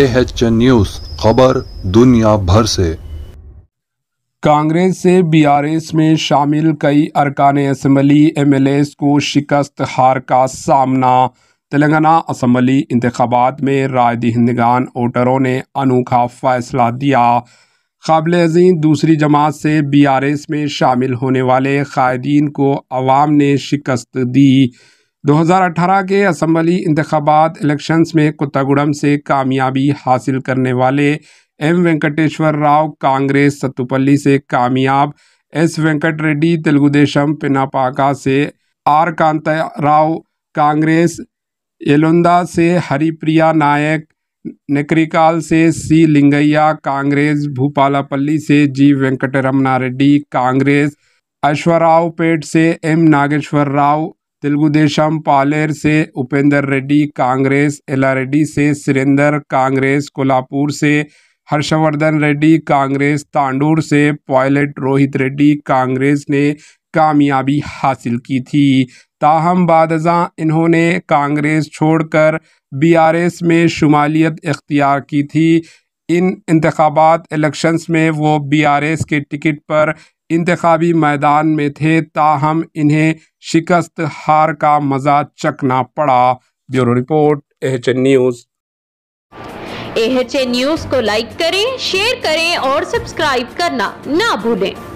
H H news खबर दुनिया भर से कांग्रेस से बीआरएस में शामिल कई अरकान असम्बली एमएलएस को शिकस्त हार का सामना तेलंगाना असम्बली इंतबात में राय दहندگان वोटरों ने अनोखा फैसला दिया काबिल अजीम दूसरी जमात से बीआरएस में शामिल होने वाले कायदीन को अवाम ने शिकस्त दी 2018 के असम्बली इंतबात इलेक्शंस में कुत्तागुड़म से कामयाबी हासिल करने वाले एम वेंकटेश्वर राव कांग्रेस सत्तुपल्ली से कामयाब एस वेंकट रेड्डी तेलुगुदेशम पिनापाका से आर कांता राव कांग्रेस एलोंदा से हरिप्रिया नायक नकरिकाल से सी लिंगैया कांग्रेस भूपालापल्ली से जी वेंकटरमना रेड्डी कांग्रेस अश्वराव पेट से एम नागेश्वर राव तेलुगुदेशम पालेर से उपेंद्र रेड्डी कांग्रेस एलारेड्डी से सुरेंद्र कांग्रेस कोल्हापुर से हर्षवर्धन रेड्डी कांग्रेस तांडूर से पायलट रोहित रेड्डी कांग्रेस ने कामयाबी हासिल की थी ताहम बादजा इन्होंने कांग्रेस छोड़कर बीआरएस में शुमालियत इख्तियार की थी इन इंतबात इलेक्शंस में वो बीआरएस के टिकट पर इंतबी मैदान में थे ताहम इन्हें शिकस्त हार का मजा चखना पड़ा bureau report H news H news को लाइक करें शेयर करें और सब्सक्राइब करना ना भूलें